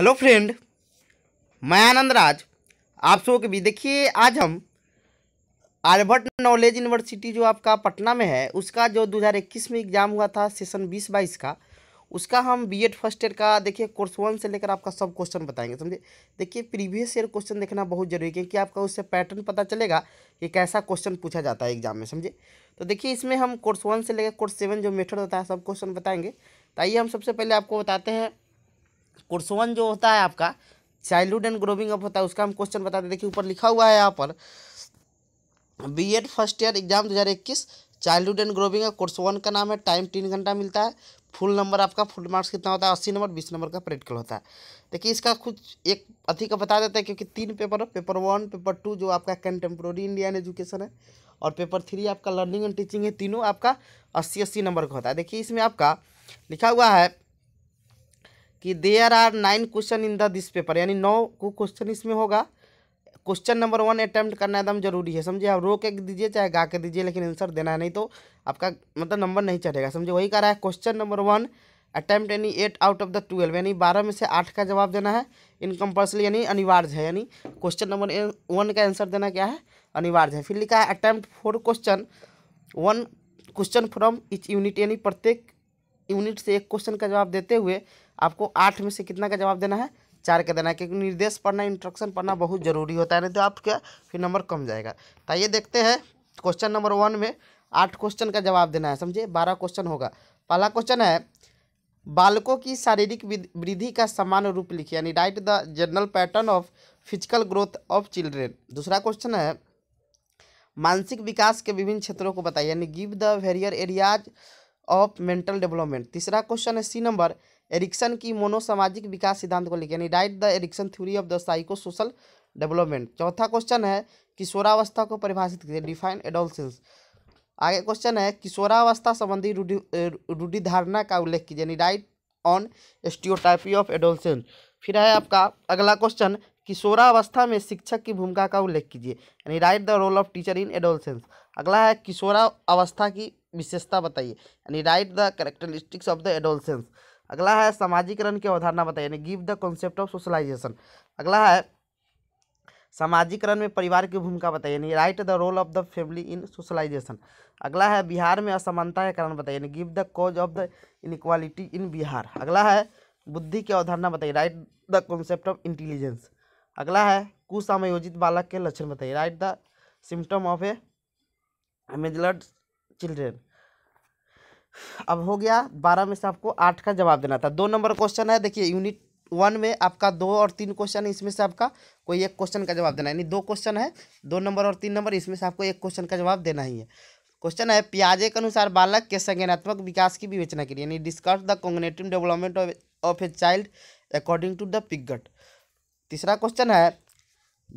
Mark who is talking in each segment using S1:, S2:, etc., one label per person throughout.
S1: hello friend मैं आनंद राज आप सबों के भी देखिए आज हम आर्बर्ट नॉलेज यूनिवर्सिटी जो आपका पटना में है उसका जो 2021 में एग्ज़ाम हुआ था सेशन बीस बाईस का उसका हम बी एड फर्स्ट ईयर का देखिए कोर्स वन से लेकर आपका सब क्वेश्चन बताएंगे समझे देखिए प्रीवियस ईयर क्वेश्चन देखना बहुत जरूरी है क्योंकि आपका उससे पैटर्न पता चलेगा कि कैसा क्वेश्चन पूछा जाता है एग्जाम में समझे तो देखिए इसमें हम कोर्स वन से लेकर कोर्स सेवन जो मेथड होता है सब क्वेश्चन बताएंगे तो आइए हम सबसे पहले आपको बताते हैं कोर्स वन जो होता है आपका चाइल्डहुड एंड ग्रोविंग अप होता है उसका हम क्वेश्चन बताते हैं देखिए ऊपर लिखा हुआ है यहाँ पर B Ed first year exam दो हज़ार इक्कीस childhood and growing up course one का नाम है टाइम तीन घंटा मिलता है फुल नंबर आपका फुल मार्क्स कितना होता है अस्सी नंबर बीस नंबर का प्रैक्टिकल होता है देखिए इसका कुछ एक अथी का बता देते हैं क्योंकि तीन paper paper one paper two जो आपका कंटेम्प्रोरी इंडियन एजुकेशन है और पेपर थ्री आपका लर्निंग एंड टीचिंग है तीनों आपका अस्सी अस्सी नंबर का होता है देखिए इसमें आपका लिखा हुआ है कि there are nine question in the this paper यानी नौ को क्वेश्चन इसमें होगा क्वेश्चन नंबर वन अटैम्प्ट करना एकदम जरूरी है समझिए आप रो के दीजिए चाहे गा के दीजिए लेकिन आंसर देना है नहीं तो आपका मतलब नंबर नहीं चढ़ेगा समझिए वही कह रहा है क्वेश्चन नंबर वन अटैम्प्ट यानी eight out of the twelve यानी बारह में से आठ का जवाब देना है इनकम्पल्सरी यानी अनिवार्य है यानी क्वेश्चन नंबर वन का आंसर देना क्या है अनिवार्य है फिर लिखा है attempt four question one question from each unit यानी प्रत्येक यूनिट से एक क्वेश्चन का जवाब देते हुए आपको आठ में से कितना का जवाब देना है चार का देना है क्योंकि निर्देश पढ़ना इंस्ट्रक्शन पढ़ना बहुत ज़रूरी होता है नहीं तो आप क्या फिर नंबर कम जाएगा तो ये देखते हैं क्वेश्चन नंबर वन में आठ क्वेश्चन का जवाब देना है समझिए बारह क्वेश्चन होगा पहला क्वेश्चन है बालकों की शारीरिक वृद्धि का समान रूप लिखिए यानी write the general pattern of physical growth of children दूसरा क्वेश्चन है मानसिक विकास के विभिन्न क्षेत्रों को बताइए यानी give the various areas of mental development तीसरा क्वेश्चन है सी नंबर एरिक्सन की मोनोसामाजिक विकास सिद्धांत को लिखे यानी write the Erikson theory of the psycho social development चौथा क्वेश्चन है किशोरावस्था को परिभाषित कीजिए डिफाइन एडोलसेंस आगे क्वेश्चन है किशोरावस्था संबंधी रूढ़ी रूढ़ी धारणा का उल्लेख कीजिए यानी write on stereotypy of adolescence फिर है आपका अगला क्वेश्चन किशोरावस्था में शिक्षक की भूमिका का उल्लेख कीजिए यानी write the role of teacher in adolescence अगला है किशोरा अवस्था की विशेषता बताइए यानी write the characteristics of the adolescence अगला है सामाजिकरण की अवधारणा बताइए यानी give the concept of socialization अगला है सामाजिकरण में परिवार की भूमिका बताइए यानी write the role of the family in socialization अगला है बिहार में असमानता के कारण बताइए यानी give the cause of the inequality इन बिहार अगला है बुद्धि की अवधारणा बताइए right the concept of intelligence अगला है कुसमायोजित बालक के लक्षण बताइए right the symptom of a मेजलर्ड चिल्ड्रेन अब हो गया बारह में से आपको आठ का जवाब देना था दो नंबर क्वेश्चन है देखिए यूनिट वन में आपका दो और तीन क्वेश्चन इसमें से आपका कोई एक क्वेश्चन का जवाब देना है यानी दो क्वेश्चन है दो नंबर और तीन नंबर इसमें से आपको एक क्वेश्चन का जवाब देना ही है क्वेश्चन है प्याजे के अनुसार बालक के संज्ञानात्मक विकास की विवेचना के लिए यानी discuss the cognitive development of a child according to the Piaget तीसरा क्वेश्चन है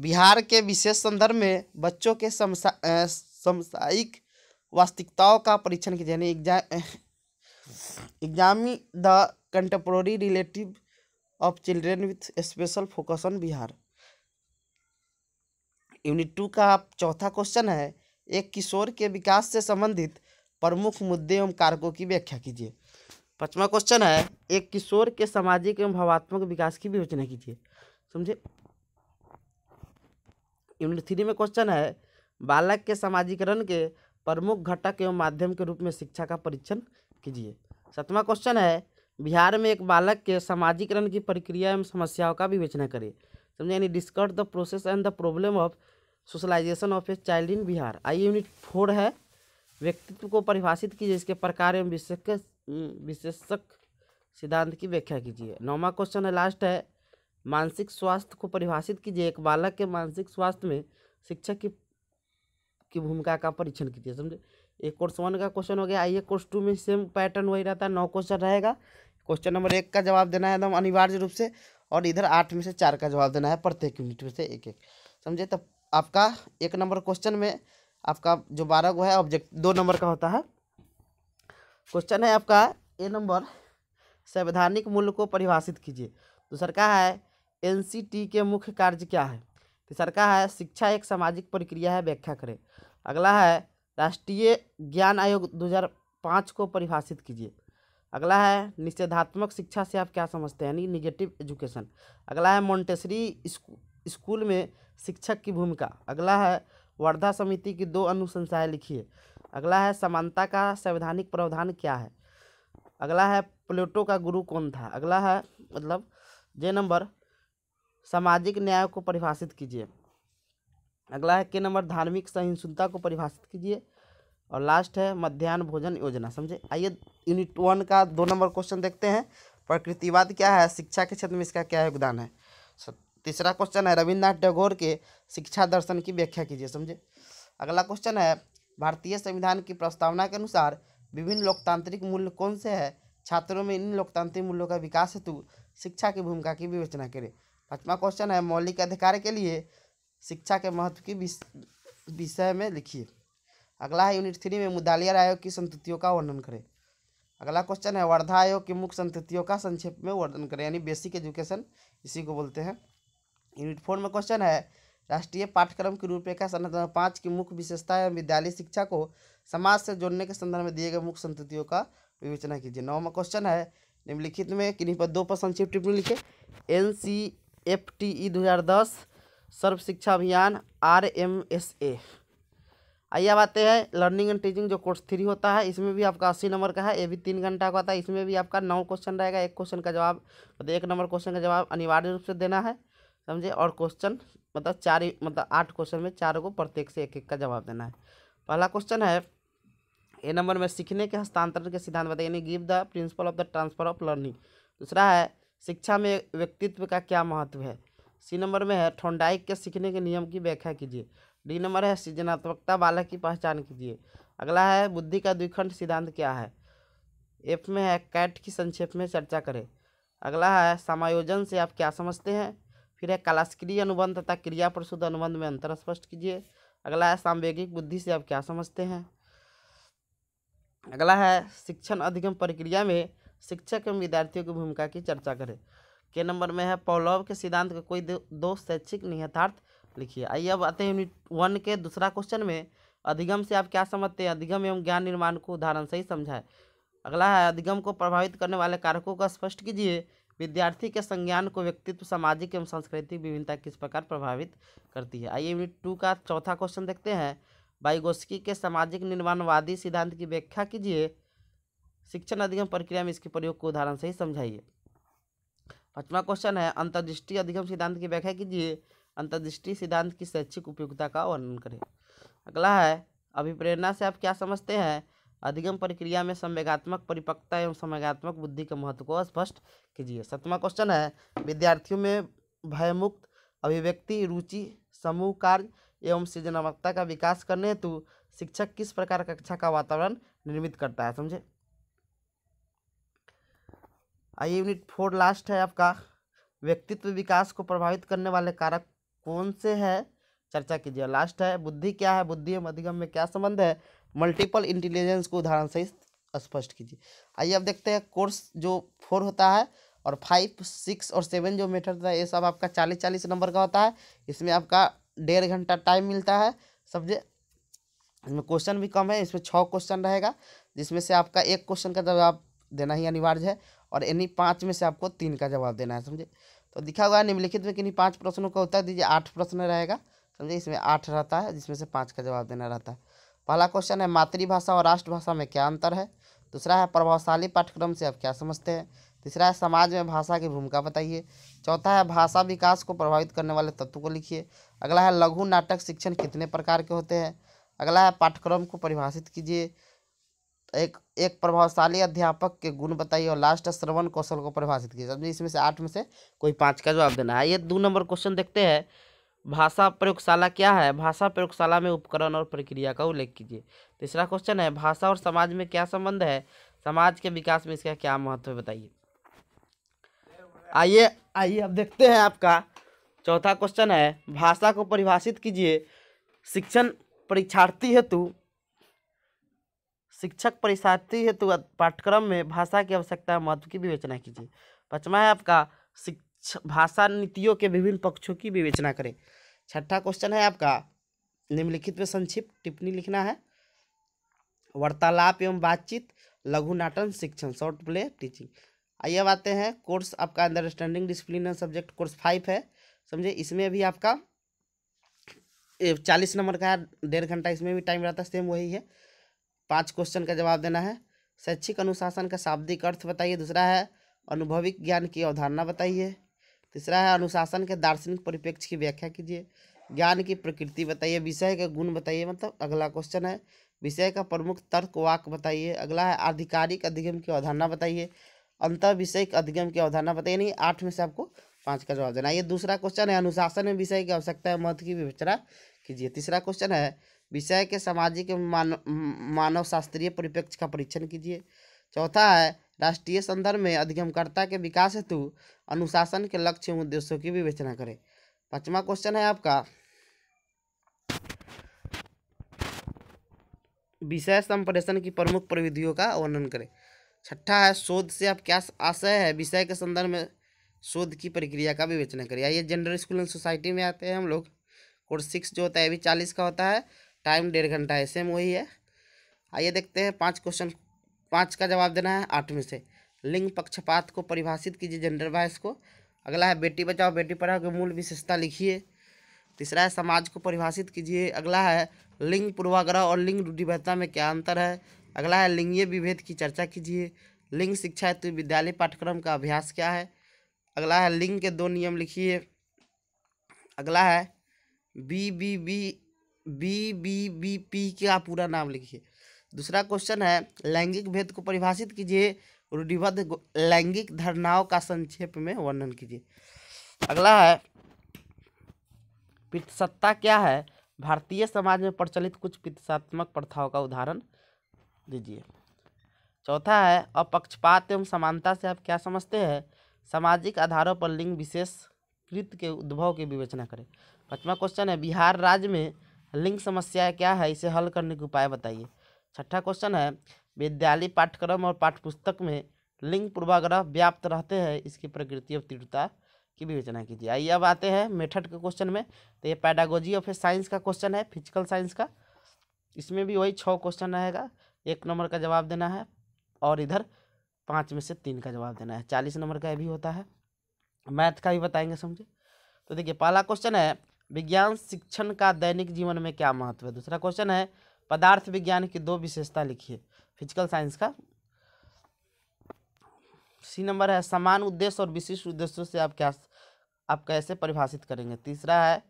S1: बिहार के विशेष संदर्भ में बच्चों के समसायिक वास्तविकताओं का परीक्षण किया यानी exam the contemporary relative of children with special focus on Bihar unit two का चौथा क्वेश्चन है एक किशोर के विकास से संबंधित प्रमुख मुद्दे एवं कारकों की व्याख्या कीजिए पांचवा क्वेश्चन है एक किशोर के सामाजिक एवं भावात्मक विकास की विवेचना कीजिए समझे यूनिट थ्री में क्वेश्चन है बालक के समाजीकरण के प्रमुख घटक एवं माध्यम के रूप में शिक्षा का परीक्षण कीजिए सातवां क्वेश्चन है बिहार में एक बालक के सामाजिकरण की प्रक्रिया एवं समस्याओं का विवेचना करिए समझे यानी discuss the process and the problem of socialization of a child in Bihar I unit four है व्यक्तित्व को परिभाषित कीजिए इसके प्रकार एवं विशेषक विशेषक सिद्धांत की व्याख्या कीजिए नौवा क्वेश्चन है लास्ट है मानसिक स्वास्थ्य को परिभाषित कीजिए एक बालक के मानसिक स्वास्थ्य में शिक्षा की की भूमिका का परीक्षण कीजिए समझे एक कोर्स वन का क्वेश्चन हो गया आइए कोर्स टू में सेम पैटर्न वही रहता है नौ क्वेश्चन रहेगा क्वेश्चन नंबर एक का जवाब देना है एकदम अनिवार्य रूप से और इधर आठ में से चार का जवाब देना है प्रत्येक यूनिट में से एक एक समझे तब आपका एक नंबर क्वेश्चन में आपका जो बारह गो है ऑब्जेक्ट दो नंबर का होता है क्वेश्चन है आपका ए नंबर संवैधानिक मूल्य को परिभाषित कीजिए दूसर का है एनसीटी के मुख्य कार्य क्या है तीसरा तो है शिक्षा एक सामाजिक प्रक्रिया है व्याख्या करें अगला है राष्ट्रीय ज्ञान आयोग 2005 को परिभाषित कीजिए अगला है निषेधात्मक शिक्षा से आप क्या समझते हैं यानी निगेटिव एजुकेशन अगला है मोन्टेसरी स्कूल में शिक्षक की भूमिका अगला है वर्धा समिति की दो अनुशंसाएँ लिखिए अगला है समानता का संवैधानिक प्रावधान क्या है अगला है प्लेटो का गुरु कौन था अगला है मतलब जे नंबर सामाजिक न्याय को परिभाषित कीजिए अगला है के नंबर धार्मिक सहिष्णुता को परिभाषित कीजिए और लास्ट है मध्यान्ह भोजन योजना समझे आइए यूनिट वन का दो नंबर क्वेश्चन देखते हैं प्रकृतिवाद क्या है शिक्षा के क्षेत्र में इसका क्या योगदान है तीसरा क्वेश्चन है रविन्द्रनाथ टैगोर के शिक्षा दर्शन की व्याख्या कीजिए समझे अगला क्वेश्चन है भारतीय संविधान की प्रस्तावना के अनुसार विभिन्न लोकतांत्रिक मूल्य कौन से है छात्रों में इन लोकतांत्रिक मूल्यों का विकास हेतु शिक्षा की भूमिका की विवेचना करें पाँचवा क्वेश्चन है मौलिक अधिकार के लिए शिक्षा के महत्व की विषय में लिखिए अगला है यूनिट थ्री में मुदालियर आयोग की संतुतियों का वर्णन करें अगला क्वेश्चन है वर्धा आयोग की मुख्य संतुतियों का संक्षेप में वर्णन करें यानी बेसिक एजुकेशन इसी को बोलते हैं यूनिट फोर में क्वेश्चन है राष्ट्रीय पाठ्यक्रम की रूपरेखा संरचना पाँच की मुख्य विशेषता एवं विद्यालय शिक्षा को समाज से जोड़ने के संदर्भ में दिए गए मुख्य संतुतियों का विवेचना कीजिए नौवा क्वेश्चन है निम्नलिखित में किन्हीं दो पर संक्षिप्त टिप्पणी लिखे N C F T E दो हज़ार दस सर्व शिक्षा अभियान आर एम एस ए आइए अब आते हैं लर्निंग एंड टीचिंग जो कोर्स थ्री होता है इसमें भी आपका अस्सी नंबर का है ये भी तीन घंटा का होता है इसमें भी आपका नौ क्वेश्चन रहेगा एक क्वेश्चन का जवाब मतलब एक नंबर क्वेश्चन का जवाब अनिवार्य रूप से देना है समझे और क्वेश्चन मतलब चार मतलब आठ क्वेश्चन में चार को प्रत्येक से एक एक का जवाब देना है पहला क्वेश्चन है ए नंबर में सीखने के हस्तांतरण के सिद्धांत बताए यानी give the principle of the transfer of learning दूसरा है शिक्षा में व्यक्तित्व का क्या महत्व है सी नंबर में है ठोंडाइक के सीखने के नियम की व्याख्या कीजिए डी नंबर है सृजनात्मकता बालक की पहचान कीजिए अगला है बुद्धि का द्विखंड सिद्धांत क्या है एफ में है कैट की संक्षेप में चर्चा करें अगला है समायोजन से आप क्या समझते हैं फिर है कालास्क्रिय अनुबंध तथा क्रिया प्रसुद अनुबंध में अंतर स्पष्ट कीजिए अगला है सांवेगिक बुद्धि से आप क्या समझते हैं अगला है शिक्षण अधिगम प्रक्रिया में शिक्षक एवं विद्यार्थियों की भूमिका की चर्चा करें के नंबर में है पौलव के सिद्धांत का कोई दो शैक्षिक निहितार्थ लिखिए आइए अब आते हैं यूनिट वन के दूसरा क्वेश्चन में अधिगम से आप क्या समझते हैं अधिगम एवं ज्ञान निर्माण को उदाहरण से ही समझाए अगला है अधिगम को प्रभावित करने वाले कारकों का स्पष्ट कीजिए विद्यार्थी के संज्ञान को व्यक्तित्व सामाजिक एवं सांस्कृतिक विभिन्नता किस प्रकार प्रभावित करती है आइए यूनिट टू का चौथा क्वेश्चन देखते हैं बाइगोस्की के सामाजिक निर्माणवादी सिद्धांत की व्याख्या कीजिए शिक्षण अधिगम प्रक्रिया में इसके प्रयोग को उदाहरण से ही समझाइए पांचवा क्वेश्चन है अंतर्दृष्टि अधिगम सिद्धांत की व्याख्या कीजिए अंतर्दृष्टि सिद्धांत की शैक्षिक उपयोगिता का वर्णन करें अगला है अभिप्रेरणा से आप क्या समझते हैं अधिगम प्रक्रिया में संवेगात्मक परिपक्वता एवं संवेगात्मक बुद्धि के महत्व को स्पष्ट कीजिए सतवा क्वेश्चन है विद्यार्थियों में भयमुक्त अभिव्यक्ति रुचि समूह कार्य एवं सृजनात्मकता का विकास करने हेतु शिक्षक किस प्रकार कक्षा का वातावरण निर्मित करता है समझे आइए यूनिट फोर लास्ट है आपका व्यक्तित्व विकास को प्रभावित करने वाले कारक कौन से है चर्चा कीजिए लास्ट है बुद्धि क्या है बुद्धि एवं अधिगम में क्या संबंध है मल्टीपल इंटेलिजेंस को उदाहरण से स्पष्ट कीजिए आइए अब देखते हैं कोर्स जो फोर होता है और फाइव सिक्स और सेवन जो मैटर होता है ये सब आपका चालीस चालीस नंबर का होता है इसमें आपका डेढ़ घंटा टाइम मिलता है सब्जेक्ट इसमें क्वेश्चन भी कम है इसमें छः क्वेश्चन रहेगा जिसमें से आपका एक क्वेश्चन का जवाब देना ही अनिवार्य है और इन्हीं पाँच में से आपको तीन का जवाब देना है समझे तो दिखा हुआ है निम्नलिखित में किन्हीं पाँच प्रश्नों का उत्तर दीजिए आठ प्रश्न रहेगा समझे इसमें आठ रहता है जिसमें से पाँच का जवाब देना रहता है पहला क्वेश्चन है मातृभाषा और राष्ट्रभाषा में क्या अंतर है दूसरा है प्रभावशाली पाठ्यक्रम से आप क्या समझते हैं तीसरा है समाज में भाषा की भूमिका बताइए चौथा है भाषा विकास को प्रभावित करने वाले तत्व को लिखिए अगला है लघु नाटक शिक्षण कितने प्रकार के होते हैं अगला है पाठ्यक्रम को परिभाषित कीजिए एक एक प्रभावशाली अध्यापक के गुण बताइए और लास्ट श्रवण कौशल को परिभाषित कीजिए इसमें से आठ में से कोई पाँच का जवाब देना है ये दो नंबर क्वेश्चन देखते हैं भाषा प्रयोगशाला क्या है भाषा प्रयोगशाला में उपकरण और प्रक्रिया का उल्लेख कीजिए तीसरा क्वेश्चन है भाषा और समाज में क्या संबंध है समाज के विकास में इसका क्या महत्व है बताइए आइए आइए अब देखते हैं आपका चौथा क्वेश्चन है भाषा को परिभाषित कीजिए शिक्षण परीक्षार्थी हेतु शिक्षक परिषार्थी हेतु पाठ्यक्रम में भाषा की आवश्यकता महत्व की विवेचना कीजिए पचमा है आपका शिक्षा भाषा नीतियों के विभिन्न पक्षों की विवेचना करें छठा क्वेश्चन है आपका निम्नलिखित में संक्षिप्त टिप्पणी लिखना है वार्तालाप एवं बातचीत लघु नाटन शिक्षण शॉर्ट प्ले टीचिंग आइए आते हैं कोर्स आपका understanding discipline subject course five है समझे इसमें भी आपका चालीस नंबर का डेढ़ घंटा इसमें भी टाइम रहता है सेम वही है पाँच क्वेश्चन का जवाब देना है शैक्षिक अनुशासन का शाब्दिक अर्थ बताइए दूसरा है अनुभविक ज्ञान की अवधारणा बताइए तीसरा है अनुशासन के दार्शनिक परिप्रेक्ष्य की व्याख्या कीजिए ज्ञान की प्रकृति बताइए विषय के गुण बताइए मतलब अगला क्वेश्चन है विषय का प्रमुख तर्क वाक बताइए अगला है आधिकारिक अधिगम की अवधारणा बताइए अंत विषय अधिगम की अवधारणा बताइए नहीं आठ में से आपको पाँच का जवाब देना ये दूसरा क्वेश्चन है अनुशासन में विषय की आवश्यकता है मत की विवेचना कीजिए तीसरा क्वेश्चन है विषय के सामाजिक मानव शास्त्रीय परिप्रेक्ष्य का परीक्षण कीजिए चौथा है राष्ट्रीय संदर्भ में अधिगमकर्ता के विकास हेतु अनुशासन के लक्ष्य एवं उद्देश्यों की विवेचना करें पांचवा क्वेश्चन है आपका विषय संप्रेषण की प्रमुख प्रविधियों का वर्णन करें छठा है शोध से आप क्या आशय है विषय के संदर्भ में शोध की प्रक्रिया का विवेचना करें आइए जनरल स्कूल एंड सोसाइटी में आते हैं हम लोग कोर्स सिक्स जो होता है भी चालीस का होता है टाइम डेढ़ घंटा है सेम वही है आइए देखते हैं पांच क्वेश्चन पांच का जवाब देना है आठ में से लिंग पक्षपात को परिभाषित कीजिए जेंडर वाइज को अगला है बेटी बचाओ बेटी पढ़ाओ की मूल विशेषता लिखिए तीसरा है समाज को परिभाषित कीजिए अगला है लिंग पूर्वाग्रह और लिंग रूढ़िभ्यता में क्या अंतर है अगला है लिंगीय विभेद की चर्चा कीजिए लिंग शिक्षा हेतु विद्यालय पाठ्यक्रम का अभ्यास क्या है अगला है लिंग के दो नियम लिखिए अगला है B B B B B B P का पूरा नाम लिखिए दूसरा क्वेश्चन है लैंगिक भेद को परिभाषित कीजिए रूढ़िबद्ध लैंगिक धारणाओं का संक्षेप में वर्णन कीजिए अगला है पितसत्ता क्या है भारतीय समाज में प्रचलित कुछ पितृत्मक प्रथाओं का उदाहरण दीजिए चौथा है अपक्षपात एवं समानता से आप क्या समझते हैं सामाजिक आधारों पर लिंग विशेष कृत के उद्भव की विवेचना करें पाँचवा क्वेश्चन है बिहार राज्य में लिंग समस्या क्या है इसे हल करने के उपाय बताइए छठा क्वेश्चन है विद्यालय पाठ्यक्रम और पाठ्यपुस्तक में लिंग पूर्वाग्रह व्याप्त रहते हैं इसकी प्रकृति और तीव्रता की विवेचना कीजिए आइए अब आते हैं मेथड के क्वेश्चन में तो ये पैडागोजी ऑफ ए साइंस का क्वेश्चन है फिजिकल साइंस का इसमें भी वही छः क्वेश्चन रहेगा एक नंबर का जवाब देना है और इधर पाँच में से तीन का जवाब देना है चालीस नंबर का ये भी होता है मैथ का भी बताएंगे समझे तो देखिए पहला क्वेश्चन है विज्ञान शिक्षण का दैनिक जीवन में क्या महत्व है दूसरा क्वेश्चन है पदार्थ विज्ञान की दो विशेषता लिखिए फिजिकल साइंस का सी नंबर है समान उद्देश्य और विशिष्ट उद्देश्यों से आप क्या आप कैसे परिभाषित करेंगे तीसरा है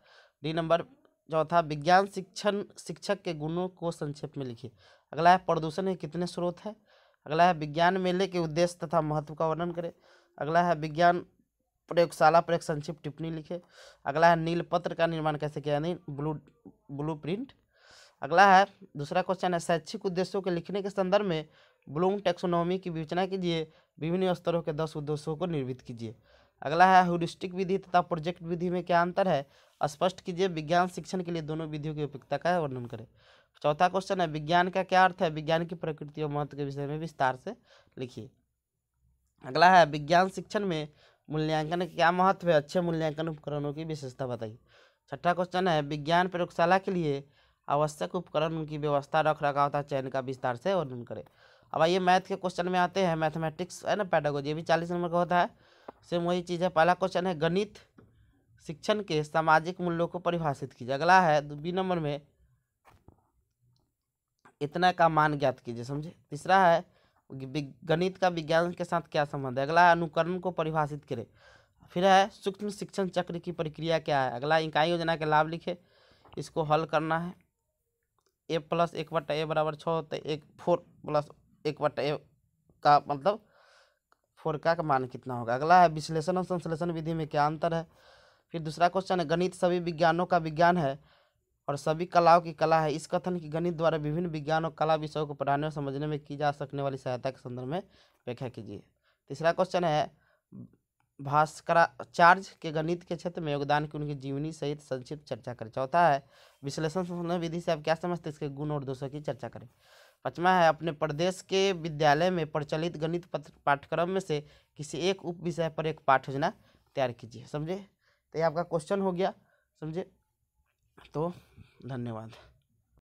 S1: डी नंबर चौथा विज्ञान शिक्षण शिक्षक के गुणों को संक्षेप में लिखिए अगला है प्रदूषण के कितने स्रोत है अगला है विज्ञान मेले के उद्देश्य तथा महत्व का वर्णन करें अगला है विज्ञान प्रयोगशाला पर एक संक्षिप्त टिप्पणी लिखे अगला है नील पत्र का निर्माण कैसे किया यानी ब्लू ब्लू प्रिंट अगला है दूसरा क्वेश्चन है शैक्षिक उद्देश्यों के लिखने के संदर्भ में ब्लूम टेक्सोनॉमी की विवेचना कीजिए विभिन्न स्तरों के दस उद्देश्यों को निर्मित कीजिए अगला है हुरिस्टिक विधि तथा प्रोजेक्ट विधि में क्या अंतर है स्पष्ट कीजिए विज्ञान शिक्षण के लिए दोनों विधियों की उपयोगिता का वर्णन करें चौथा क्वेश्चन है विज्ञान का क्या अर्थ है विज्ञान की प्रकृति और महत्व के विषय में विस्तार से लिखिए अगला है विज्ञान शिक्षण में मूल्यांकन क्या महत्व है अच्छे मूल्यांकन उपकरणों की विशेषता बताइए छठा क्वेश्चन है विज्ञान प्रयोगशाला के लिए आवश्यक उपकरण उनकी व्यवस्था रख रखाव तथा चयन का विस्तार से वर्णन करें अब आइए मैथ के क्वेश्चन में आते हैं मैथमेटिक्स है ना पैडागोजी ये भी चालीस नंबर का होता है सेम वही चीज़ है पहला क्वेश्चन है गणित शिक्षण के सामाजिक मूल्यों को परिभाषित कीजिए अगला है बी नंबर में इतना का मान ज्ञात कीजिए समझे तीसरा है गणित का विज्ञान के साथ क्या संबंध है अगला अनुकरण को परिभाषित करें फिर है सूक्ष्म शिक्षण चक्र की प्रक्रिया क्या है अगला इकाई योजना के लाभ लिखे इसको हल करना है ए प्लस एक बट्टा ए बराबर छः होता है एक फोर प्लस एक बट्टा ए का मतलब फोर का मान कितना होगा अगला है विश्लेषण और संश्लेषण विधि में क्या अंतर है फिर दूसरा क्वेश्चन है गणित सभी विज्ञानों का विज्ञान है और सभी कलाओं की कला है इस कथन की गणित द्वारा विभिन्न विज्ञान और कला विषयों को पढ़ाने और समझने में की जा सकने वाली सहायता के संदर्भ में व्याख्या कीजिए तीसरा क्वेश्चन है भास्कराचार्य के गणित के क्षेत्र में योगदान की उनकी जीवनी सहित संक्षिप्त चर्चा करें चौथा है विश्लेषण विधि से आप क्या समझते हैं इसके गुण और दोषों की चर्चा करें पचवा है अपने प्रदेश के विद्यालय में प्रचलित गणित पाठ्यक्रम में से किसी एक उप विषय पर एक पाठ योजना तैयार कीजिए समझे तो ये आपका क्वेश्चन हो गया समझे तो धन्यवाद